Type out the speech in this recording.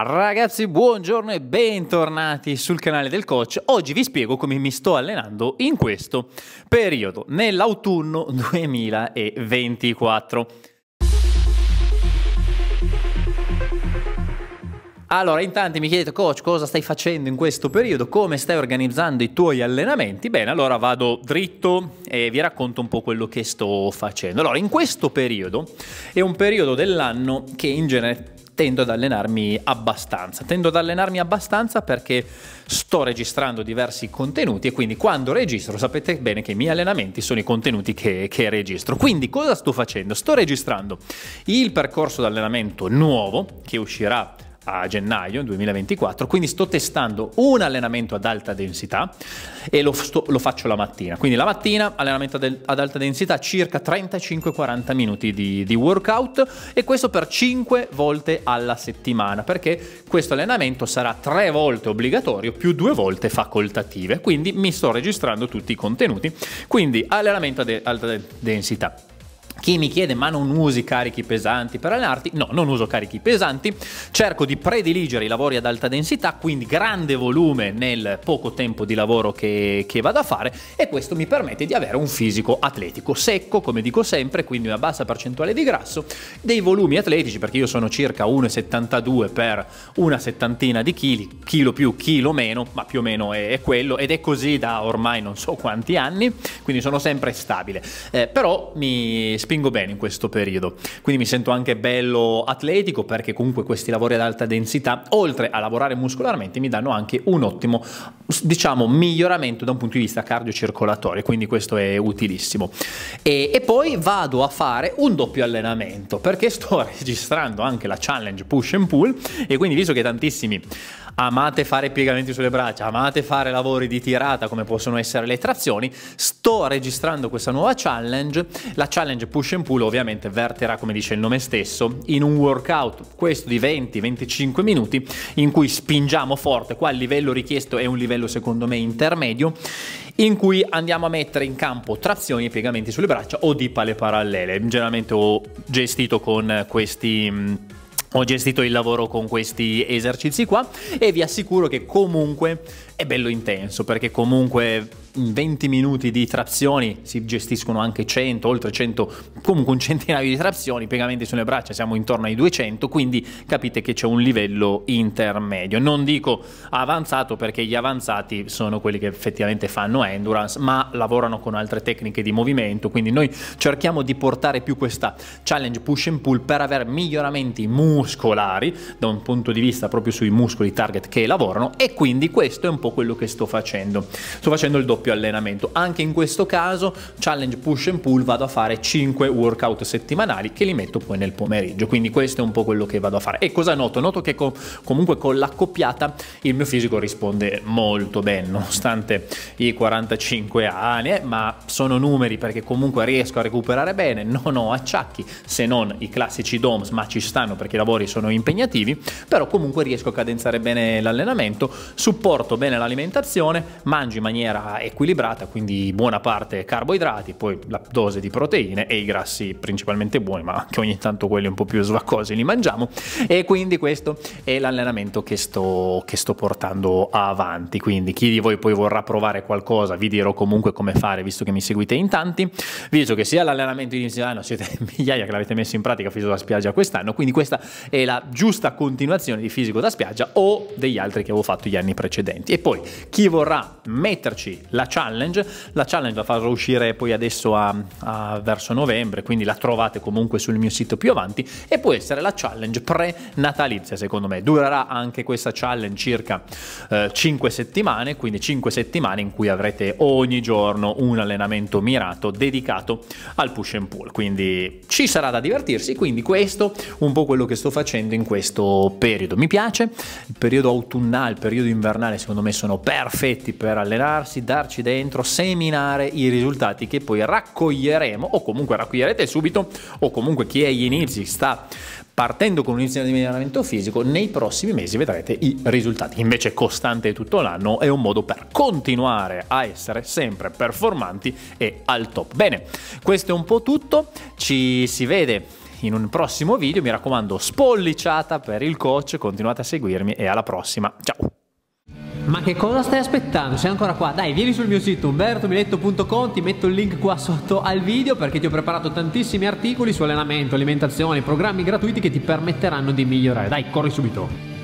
Ragazzi, buongiorno e bentornati sul canale del coach. Oggi vi spiego come mi sto allenando in questo periodo, nell'autunno 2024. Allora, in tanti mi chiedete, coach, cosa stai facendo in questo periodo? Come stai organizzando i tuoi allenamenti? Bene, allora vado dritto e vi racconto un po' quello che sto facendo. Allora, in questo periodo è un periodo dell'anno che in genere tendo ad allenarmi abbastanza. Tendo ad allenarmi abbastanza perché sto registrando diversi contenuti e quindi quando registro sapete bene che i miei allenamenti sono i contenuti che, che registro. Quindi cosa sto facendo? Sto registrando il percorso d'allenamento nuovo che uscirà a gennaio 2024, quindi sto testando un allenamento ad alta densità e lo, sto, lo faccio la mattina. Quindi la mattina allenamento del, ad alta densità, circa 35-40 minuti di, di, workout e questo per 5 volte alla settimana, perché questo allenamento sarà 3 volte obbligatorio più 2 volte facoltative, quindi mi sto registrando tutti i contenuti, quindi allenamento ad alta densità chi mi chiede ma non usi carichi pesanti per allenarti? No, non uso carichi pesanti, cerco di prediligere i lavori ad alta densità, quindi grande volume nel poco tempo di lavoro che, che, vado a fare e questo mi permette di avere un fisico atletico, secco come dico sempre, quindi una bassa percentuale di grasso, dei volumi atletici perché io sono circa 1,72 per una settantina di chili, chilo più, chilo meno, ma più o meno è, è, quello ed è così da ormai non so quanti anni, quindi sono sempre stabile, eh, però mi spingo bene in questo periodo. Quindi mi sento anche bello atletico perché comunque questi lavori ad alta densità, oltre a lavorare muscolarmente, mi danno anche un ottimo, diciamo, miglioramento da un punto di vista cardiocircolatorio, quindi questo è utilissimo. E, e poi vado a fare un doppio allenamento perché sto registrando anche la challenge push and pull e quindi visto che tantissimi amate fare piegamenti sulle braccia, amate fare lavori di tirata come possono essere le trazioni, sto registrando questa nuova challenge, la challenge push push and pull ovviamente verterà, come dice il nome stesso, in un workout, questo di 20-25 minuti, in cui spingiamo forte, qua il livello richiesto è un livello secondo me intermedio, in cui andiamo a mettere in campo trazioni e piegamenti sulle braccia o di pale parallele. Generalmente ho gestito con questi mm, ho gestito il lavoro con questi esercizi qua e vi assicuro che comunque è bello intenso perché comunque in 20 minuti di trazioni si gestiscono anche 100, oltre 100, comunque un centinaio di trazioni, piegamenti sulle braccia siamo intorno ai 200, quindi capite che c'è un livello intermedio. Non dico avanzato perché gli avanzati sono quelli che effettivamente fanno endurance, ma lavorano con altre tecniche di movimento, quindi noi cerchiamo di portare più questa challenge push and pull per avere miglioramenti muscolari da un punto di vista proprio sui muscoli target che lavorano e quindi questo è un po' quello che sto facendo. Sto facendo il doppio doppio allenamento. Anche in questo caso, challenge push and pull, vado a fare 5 workout settimanali che li metto poi nel pomeriggio. Quindi questo è un po' quello che vado a fare. E cosa noto? Noto che con, comunque con l'accoppiata il mio fisico risponde molto bene, nonostante i 45 anni, eh, ma sono numeri perché comunque riesco a recuperare bene, non ho acciacchi se non i classici DOMS, ma ci stanno perché i lavori sono impegnativi, però comunque riesco a cadenzare bene l'allenamento, supporto bene l'alimentazione, mangio in maniera equilibrata equilibrata, quindi buona parte carboidrati, poi la dose di proteine e i grassi principalmente buoni, ma anche ogni tanto quelli un po' più svaccosi li mangiamo. E quindi questo è l'allenamento che sto, che sto portando avanti. Quindi chi di voi poi vorrà provare qualcosa, vi dirò comunque come fare, visto che mi seguite in tanti, visto che sia l'allenamento inizio iniziale, siete migliaia che l'avete messo in pratica fisico da spiaggia quest'anno, quindi questa è la giusta continuazione di fisico da spiaggia o degli altri che avevo fatto gli anni precedenti. E poi chi vorrà metterci la la challenge. La challenge la farò uscire poi adesso a, a verso novembre, quindi la trovate comunque sul mio sito più avanti e può essere la challenge pre-natalizia secondo me. Durerà anche questa challenge circa eh, 5 settimane, quindi 5 settimane in cui avrete ogni giorno un allenamento mirato dedicato al push and pull, quindi ci sarà da divertirsi, quindi questo un po' quello che sto facendo in questo periodo. Mi piace, il periodo autunnale, il periodo invernale secondo me sono perfetti per allenarsi, darsi buttarci dentro, seminare i risultati che poi raccoglieremo o comunque raccoglierete subito o comunque chi è agli inizi sta partendo con un inizio di miglioramento fisico, nei prossimi mesi vedrete i risultati. Invece costante tutto l'anno è un modo per continuare a essere sempre performanti e al top. Bene, questo è un po' tutto, ci si vede in un prossimo video, mi raccomando spolliciata per il coach, continuate a seguirmi e alla prossima, ciao! Ma che cosa stai aspettando? Sei ancora qua? Dai, vieni sul mio sito umbertomiletto.com, ti metto il link qua sotto al video perché ti ho preparato tantissimi articoli su allenamento, alimentazione, programmi gratuiti che ti permetteranno di migliorare. Dai, corri subito!